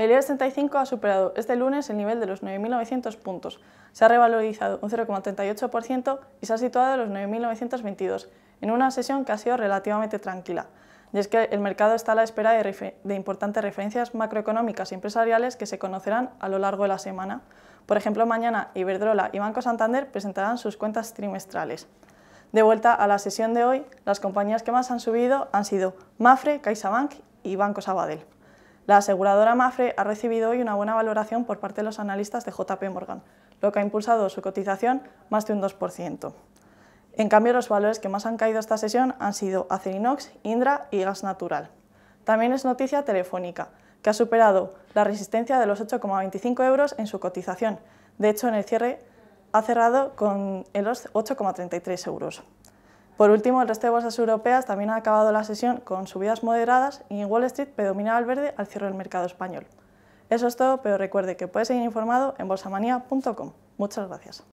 El IBEX 35 ha superado este lunes el nivel de los 9.900 puntos, se ha revalorizado un 0,38% y se ha situado en los 9.922, en una sesión que ha sido relativamente tranquila. Y es que el mercado está a la espera de, importantes referencias macroeconómicas y empresariales que se conocerán a lo largo de la semana. Por ejemplo, mañana Iberdrola y Banco Santander presentarán sus cuentas trimestrales. De vuelta a la sesión de hoy, las compañías que más han subido han sido Mafre, CaixaBank y Banco Sabadell. La aseguradora Mafre ha recibido hoy una buena valoración por parte de los analistas de JP Morgan, lo que ha impulsado su cotización más de un 2%. En cambio, los valores que más han caído esta sesión han sido Acerinox, Indra y Gas Natural. También es noticia Telefónica, que ha superado la resistencia de los 8,25 euros en su cotización. De hecho, en el cierre ha cerrado con los 8,33 euros. Por último, el resto de bolsas europeas también ha acabado la sesión con subidas moderadas y en Wall Street predominaba el verde al cierre del mercado español. Eso es todo, pero recuerde que puede seguir informado en bolsamania.com. Muchas gracias.